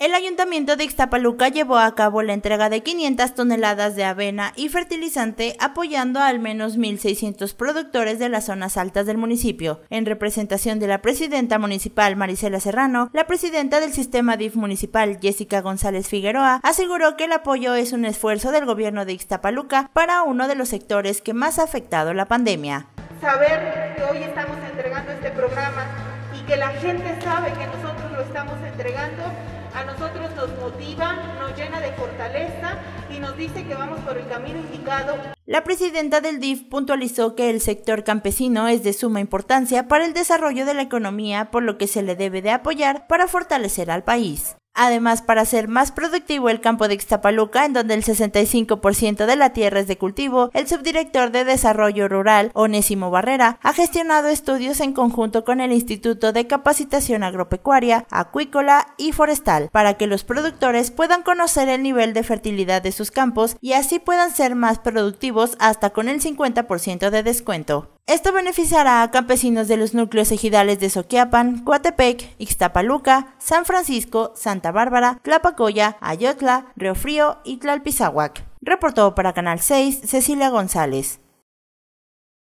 El ayuntamiento de Ixtapaluca llevó a cabo la entrega de 500 toneladas de avena y fertilizante apoyando a al menos 1.600 productores de las zonas altas del municipio. En representación de la presidenta municipal Marisela Serrano, la presidenta del sistema DIF municipal Jessica González Figueroa aseguró que el apoyo es un esfuerzo del gobierno de Ixtapaluca para uno de los sectores que más ha afectado la pandemia. Saber que hoy estamos entregando este programa y que la gente sabe que nosotros lo estamos entregando a nosotros nos motiva, nos llena de fortaleza y nos dice que vamos por el camino indicado. La presidenta del DIF puntualizó que el sector campesino es de suma importancia para el desarrollo de la economía, por lo que se le debe de apoyar para fortalecer al país. Además, para hacer más productivo el campo de Ixtapaluca, en donde el 65% de la tierra es de cultivo, el subdirector de Desarrollo Rural, Onésimo Barrera, ha gestionado estudios en conjunto con el Instituto de Capacitación Agropecuaria, Acuícola y Forestal, para que los productores puedan conocer el nivel de fertilidad de sus campos y así puedan ser más productivos hasta con el 50% de descuento. Esto beneficiará a campesinos de los núcleos ejidales de Soquiapan, Coatepec, Ixtapaluca, San Francisco, Santa Bárbara, Tlapacoya, Ayotla, Río Frío y Tlalpizahuac. Reportó para Canal 6 Cecilia González.